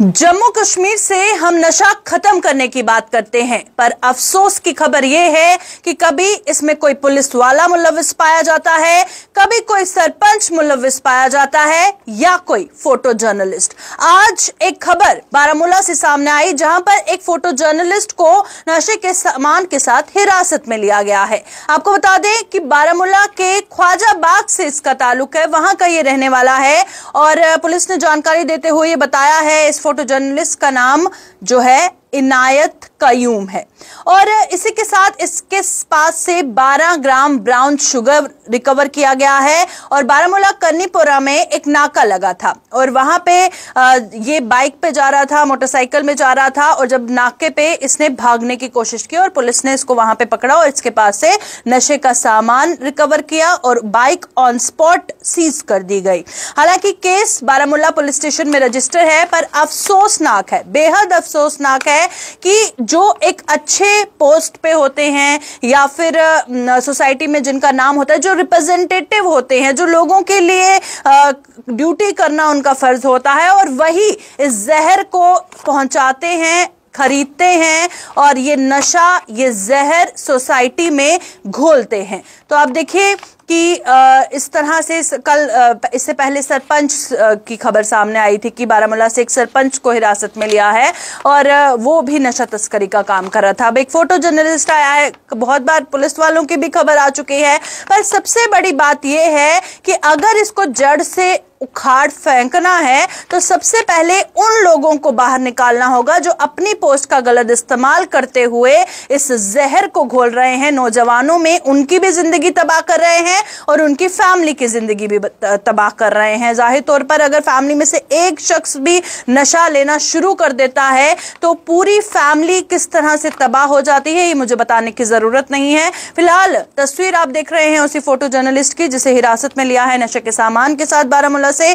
जम्मू कश्मीर से हम नशा खत्म करने की बात करते हैं पर अफसोस की खबर यह है कि कभी इसमें कोई पुलिस वाला मुलविस पाया जाता है कभी कोई सरपंच मुलविस पाया जाता है या कोई फोटो जर्नलिस्ट आज एक खबर बारामूला से सामने आई जहां पर एक फोटो जर्नलिस्ट को नशे के सामान के साथ हिरासत में लिया गया है आपको बता दें कि बारामूला के ख्वाजाबाग से इसका ताल्लुक है वहां का ये रहने वाला है और पुलिस ने जानकारी देते हुए बताया है इस फोटो जर्नलिस्ट का नाम जो है इनायत कयूम है और इसी के साथ इसके पास से 12 ग्राम ब्राउन शुगर रिकवर किया गया है और बारामूला कन्नीपुरा में एक नाका लगा था और वहां पे ये बाइक पे जा रहा था मोटरसाइकिल में जा रहा था और जब नाके पे इसने भागने की कोशिश की और पुलिस ने इसको वहां पे पकड़ा और इसके पास से नशे का सामान रिकवर किया और बाइक ऑन स्पॉट सीज कर दी गई हालांकि केस बारामूला पुलिस स्टेशन में रजिस्टर है पर अफसोसनाक है बेहद अफसोसनाक है है कि जो एक अच्छे पोस्ट पे होते हैं या फिर सोसाइटी में जिनका नाम होता है जो रिप्रेजेंटेटिव होते हैं जो लोगों के लिए ड्यूटी करना उनका फर्ज होता है और वही इस जहर को पहुंचाते हैं खरीदते हैं और ये नशा ये जहर सोसाइटी में घोलते हैं तो आप देखिए कि इस तरह से कल इससे पहले सरपंच की खबर सामने आई थी कि बारामूला से एक सरपंच को हिरासत में लिया है और वो भी नशा तस्करी का काम कर रहा था अब एक फोटो जर्नलिस्ट आया है बहुत बार पुलिस वालों की भी खबर आ चुकी है पर सबसे बड़ी बात यह है कि अगर इसको जड़ से उखाड़ फेंकना है तो सबसे पहले उन लोगों को बाहर निकालना होगा जो अपनी पोस्ट का गलत इस्तेमाल करते हुए इस जहर को घोल रहे हैं नौजवानों में उनकी भी जिंदगी तबाह कर रहे हैं हैं और उनकी फैमिली की जिंदगी भी तबाह कर रहे हैं जाहिर तौर पर अगर फैमिली में से एक शख्स भी नशा लेना शुरू कर देता है तो पूरी फैमिली किस तरह से तबाह हो जाती है ये मुझे बताने की जरूरत नहीं है फिलहाल तस्वीर आप देख रहे हैं उसी फोटो जर्नलिस्ट की जिसे हिरासत में लिया है नशे के सामान के साथ बारामूला से